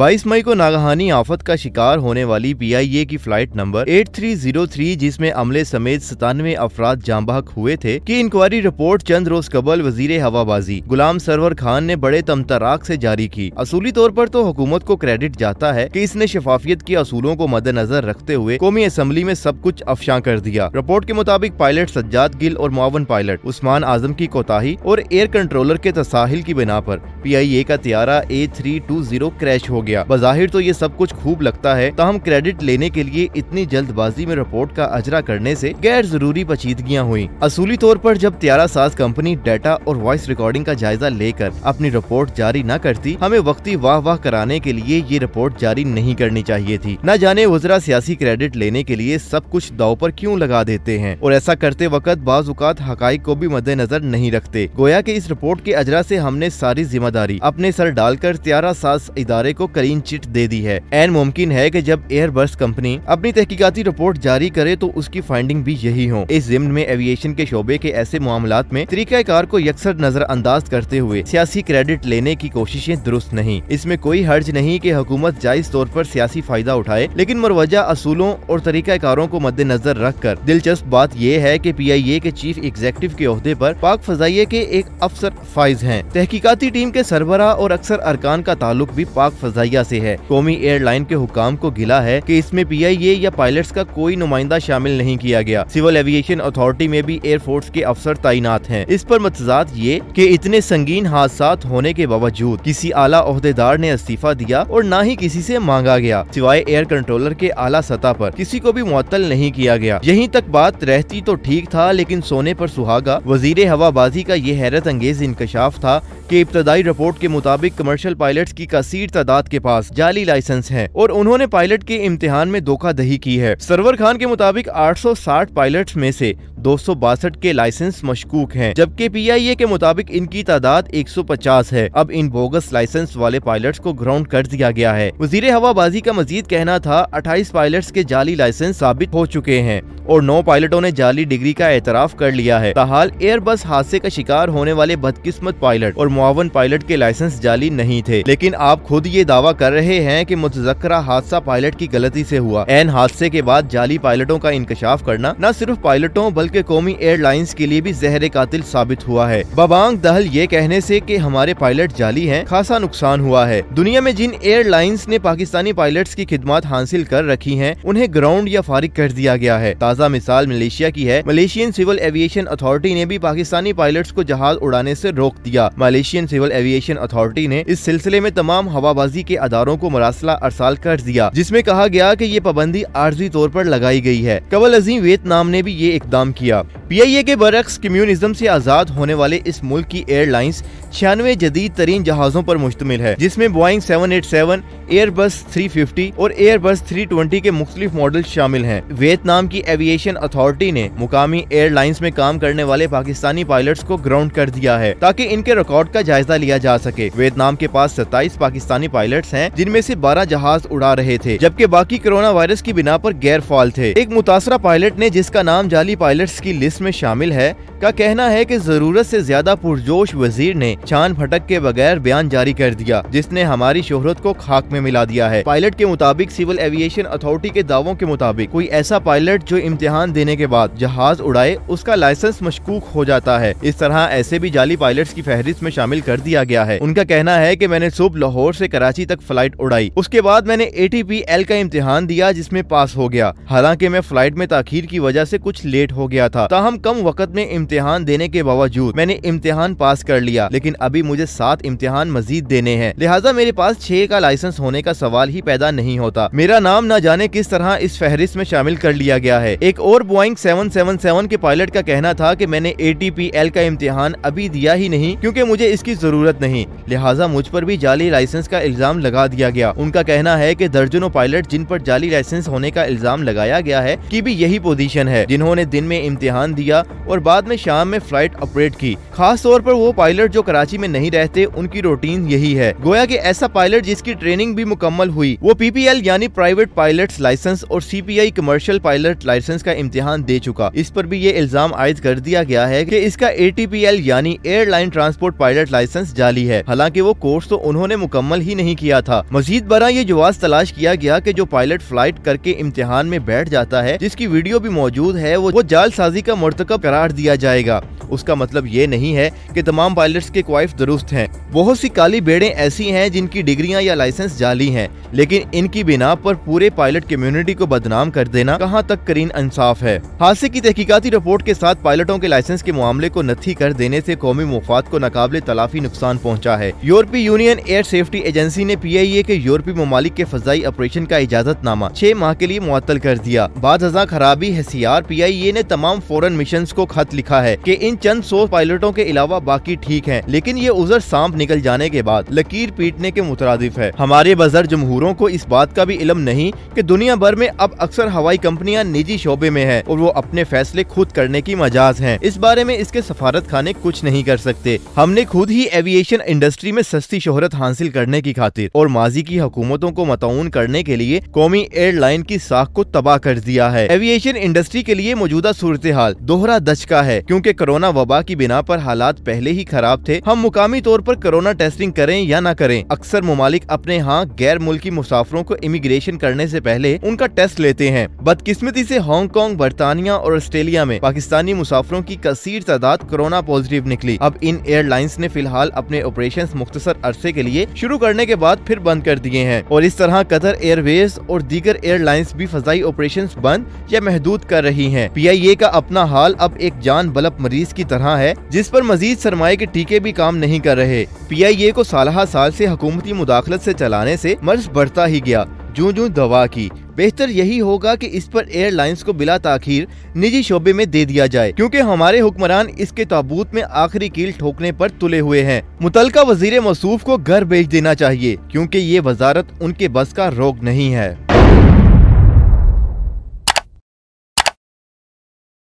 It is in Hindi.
22 मई को नागहानी आफत का शिकार होने वाली पीआईए की फ्लाइट नंबर 8303 जिसमें अमले समेत सतानवे अफराद जामबाहक हुए थे की इंक्वायरी रिपोर्ट चंद रोज कबल वजीर हवाबाजी गुलाम सरवर खान ने बड़े तमतराक ऐसी जारी की असूली तौर आरोप तो हुकूमत को क्रेडिट जाता है की इसने शफाफियत के असूलों को मद्देनजर रखते हुए कौमी असम्बली में सब कुछ अफशा कर दिया रिपोर्ट के मुताबिक पायलट सज्जाद गिल और मावन पायलट उस्मान आजम की कोताही और एयर कंट्रोलर के तसाहिल की बिना आरोप पी आई ए का तैयारा A three two zero crash हो गया गया बाहिर तो ये सब कुछ खूब लगता है तहम तो क्रेडिट लेने के लिए इतनी जल्दबाजी में रिपोर्ट का अजरा करने से गैर जरूरी पचीदगियाँ हुई असूली तौर पर जब त्यारा साज कंपनी डाटा और वॉइस रिकॉर्डिंग का जायजा लेकर अपनी रिपोर्ट जारी न करती हमें वक्ती वाह वाह कराने के लिए ये रिपोर्ट जारी नहीं करनी चाहिए थी न जाने वजरा सियासी क्रेडिट लेने के लिए सब कुछ दाव पर क्यों लगा देते हैं और ऐसा करते वक्त बाजात हक को भी मद्देनजर नहीं रखते गोया की इस रिपोर्ट के अजरा ऐसी हमने सारी जिम्मेदारी अपने सर डालकर त्यारा साज इदारे को क्लीन चिट दे दी है एन मुमकिन है की जब एयरबस कंपनी अपनी तहकीकती रिपोर्ट जारी करे तो उसकी फाइंडिंग भी यही हो इस जिम्न में एविएशन के शोबे के ऐसे मामला में तरीक़ाकार को यकसर नजरअंदाज करते हुए सियासी क्रेडिट लेने की कोशिशें दुरुस्त नहीं इसमें कोई हर्ज नहीं की हुकूमत जायज तौर आरोप सियासी फायदा उठाए लेकिन मरवजा असूलों और तरीक़ाकारों को मद्देनजर रख कर दिलचस्प बात यह है की पी आई ए के चीफ एग्जेक्टिव के अहदे आरोप पाक फजाइये के एक अफसर फाइज है तहकीकती टीम के सरबरा और अक्सर अरकान का ताल्लुक भी पाक फजाई रजैया ऐसी है कौमी एयरलाइन के हुकाम को गिला है की इसमें ए या पायलट का कोई नुमाइंदा शामिल नहीं किया गया सिविल एविएशन अथॉरिटी में भी एयरफोर्स के अफसर तैनात है इस पर मतजाद ये की इतने संगीन हादसा होने के बावजूद किसी आला अहदेदार ने इस्तीफा दिया और न ही किसी ऐसी मांगा गया सिवाय एयर कंट्रोलर के आला सतह आरोप किसी को भी मुअत्तल नहीं किया गया यही तक बात रहती तो ठीक था लेकिन सोने आरोप सुहागा वजीर हवाबाजी का ये हैरत अंगेज इंकशाफ था की इब्तदाई रिपोर्ट के मुताबिक कमर्शियल पायलट की कसीर तादाद के पास जाली लाइसेंस है और उन्होंने पायलट के इम्तिहान में धोखादही की है सरवर खान के मुताबिक आठ सौ साठ पायलट में ऐसी दो सौ बासठ के लाइसेंस मशकूक है जबकि पी आई ए के मुताबिक इनकी तादाद एक सौ पचास है अब इन बोगस लाइसेंस वाले पायलट को ग्राउंड कर दिया गया है वजीर हवाबाजी का मजीद कहना था अट्ठाईस पायलट के जाली लाइसेंस साबित हो चुके हैं और नौ पायलटों ने जाली डिग्री का एतराफ कर लिया है एयर एयरबस हादसे का शिकार होने वाले बदकिस्मत पायलट और मुआवन पायलट के लाइसेंस जाली नहीं थे लेकिन आप खुद ये दावा कर रहे हैं की मुतजकर हादसा पायलट की गलती ऐसी हुआ एन हादसे के बाद जाली पायलटों का इंकशाफ करना न सिर्फ पायलटों बल्कि कौमी एयरलाइंस के लिए भी जहर कातिल साबित हुआ है बबांग दहल ये कहने ऐसी की हमारे पायलट जाली है खासा नुकसान हुआ है दुनिया में जिन एयरलाइंस ने पाकिस्तानी पायलट की खिदमत हासिल कर रखी है उन्हें ग्राउंड या फारिग कर दिया गया है ताज़ा मिसाल मलेशिया की है मलेशियन सिविल एविएशन अथॉरिटी ने भी पाकिस्तानी पायलट को जहाज उड़ाने ऐसी रोक दिया Malaysia Asian civil aviation authority ने इस सिलसिले में तमाम हवाबाजी के अदारों को मरासला अरसाल कर दिया जिसमे कहा गया की ये पाबंदी आर्जी तौर पर लगाई गयी है कवल अजीम वेतनाम ने भी ये इकदाम किया पीआईए के बरक्स कम्युनिज्म से आज़ाद होने वाले इस मुल्क की एयरलाइंस छियानवे जदीद तरीन जहाजों पर मुश्तमिल है जिसमें बोइंग 787, एयरबस फिफ्टी और एयरबस 320 के मुख्तलिफ मॉडल शामिल हैं। वियतनाम की एविएशन अथॉरिटी ने मुकामी एयरलाइंस में काम करने वाले पाकिस्तानी पायलट्स को ग्राउंड कर दिया है ताकि इनके रिकॉर्ड का जायजा लिया जा सके वियतनाम के पास सत्ताईस पाकिस्तानी पायलट है जिनमें ऐसी बारह जहाज उड़ा रहे थे जबकि बाकी कोरोना वायरस की बिना आरोप गैर फॉल थे एक मुतासरा पायलट ने जिसका नाम जाली पायलट की लिस्ट इसमें शामिल है का कहना है कि जरूरत से ज्यादा पुरजोश वजीर ने छान फटक के बगैर बयान जारी कर दिया जिसने हमारी शोहरत को खाक में मिला दिया है पायलट के मुताबिक सिविल एविएशन अथॉरिटी के दावों के मुताबिक कोई ऐसा पायलट जो इम्तिहान देने के बाद जहाज उड़ाए उसका लाइसेंस मशकूक हो जाता है इस तरह ऐसे भी जाली पायलट की फहरिस्त में शामिल कर दिया गया है उनका कहना है की मैंने सुबह लाहौर ऐसी कराची तक फ्लाइट उड़ाई उसके बाद मैंने ए एल का इम्तिहान दिया जिसमे पास हो गया हालांकि मैं फ्लाइट में ताखिर की वजह ऐसी कुछ लेट हो गया था हम कम वक्त में इम्तिहान देने के बावजूद मैंने इम्तिहान पास कर लिया लेकिन अभी मुझे सात इम्तिहान मजीद देने हैं लिहाजा मेरे पास छह का लाइसेंस होने का सवाल ही पैदा नहीं होता मेरा नाम न जाने किस तरह इस फहरिस्त में शामिल कर लिया गया है एक और बोइंग सेवन के पायलट का कहना था की मैंने ए टी पी एल का इम्तिहान अभी दिया ही नहीं क्यूँकी मुझे इसकी जरूरत नहीं लिहाजा मुझ पर भी जाली लाइसेंस का इल्जाम लगा दिया गया उनका कहना है की दर्जनों पायलट जिन पर जाली लाइसेंस होने का इल्जाम लगाया गया है की भी यही पोजिशन है जिन्होंने दिन में इम्तिहान दिया और बाद में शाम में फ्लाइट ऑपरेट की खास तौर पर वो पायलट जो कराची में नहीं रहते उनकी रूटीन यही है गोया की ऐसा पायलट जिसकी ट्रेनिंग भी मुकम्मल हुई वो पीपीएल यानी प्राइवेट पायलट लाइसेंस और सीपीआई कमर्शियल पायलट लाइसेंस का इम्तिहान दे चुका इस पर भी ये इल्जाम आयद कर दिया गया है की इसका एल यानी एयरलाइन ट्रांसपोर्ट पायलट लाइसेंस जाली है हालांकि वो कोर्स तो उन्होंने मुकम्मल ही नहीं किया था मजीद बरा ये जवाब तलाश किया गया की जो पायलट फ्लाइट करके इम्तिहान में बैठ जाता है जिसकी वीडियो भी मौजूद है वो जालसाजी का मुर्तकब करार दिया जाएगा उसका मतलब ये नहीं है कि तमाम पायलट्स के क्वाइफ दुरुस्त हैं बहुत सी काली बेड़े ऐसी हैं जिनकी डिग्रियां या लाइसेंस जाली हैं लेकिन इनकी बिना पर पूरे पायलट कम्युनिटी को बदनाम कर देना कहाँ तक करीन इंसाफ है हादसे की तहकीकती रिपोर्ट के साथ पायलटों के लाइसेंस के मामले को नथी कर देने ऐसी कौमी मुफाद को नाकबले तलाफी नुकसान पहुँचा है यूरोपीय यूनियन एयर सेफ्टी एजेंसी ने पी आई ए के यूरोपीय ममालिक के फजाई ऑपरेशन का इजाजतनामा छह माह के लिए मुअत्तल कर दिया बाद खराबी हथियार पी आई ए ने तमाम फॉरन मिशन को खत लिखा है की इन चंद सौ पायलटों के अलावा बाकी ठीक है लेकिन ये उजर सांप निकल जाने के बाद लकीर पीटने के मुतरदिफ है हमारे बजर जमहूरों को इस बात का भी इलम नहीं की दुनिया भर में अब अक्सर हवाई कंपनियाँ निजी शोबे में है और वो अपने फैसले खुद करने की मजाज है इस बारे में इसके सफारत खाने कुछ नहीं कर सकते हमने खुद ही एविएशन इंडस्ट्री में सस्ती शोहरत हासिल करने की खातिर और माजी की हुकूमतों को मतून करने के लिए कौमी एयरलाइन की साख को तबाह कर दिया है एविएशन इंडस्ट्री के लिए मौजूदा सूरत हाल दोहरा दचका है क्यूँकी कोरोना वबा की बिना पर हालात पहले ही खराब थे हम मुकामी तौर पर कोरोना टेस्टिंग करें या न करें अक्सर ममालिक अपने यहाँ गैर मुल्की मुसाफरों को इमिग्रेशन करने ऐसी पहले उनका टेस्ट लेते हैं बदकिस्मती ऐसी हांगकॉन्ग बरतानिया और ऑस्ट्रेलिया में पाकिस्तानी मुसाफरों की कसीर तादाद कोरोना पॉजिटिव निकली अब इन एयरलाइंस ने फिलहाल अपने ऑपरेशन मुख्तर अरसे के लिए शुरू करने के बाद फिर बंद कर दिए हैं और इस तरह कतर एयरवेज और दीगर एयरलाइंस भी फजाई ऑपरेशन बंद या महदूद कर रही है पी आई ए का अपना हाल अब एक जान बलब मरीज की तरह है जिस पर मजीद सरमाए के टीके भी काम नहीं कर रहे पी आई ए को सालहा साल ऐसी हुकूमती मुदाखलत ऐसी चलाने ऐसी मर्ज बढ़ता ही गया जू जू दवा की बेहतर यही होगा कि इस पर एयरलाइंस को बिला ताखिर निजी शोबे में दे दिया जाए क्योंकि हमारे हुक्मरान इसके ताबूत में आखिरी कील ठोकने पर तुले हुए हैं मुतलका वजीर मसूफ को घर भेज देना चाहिए क्योंकि ये वजारत उनके बस का रोग नहीं है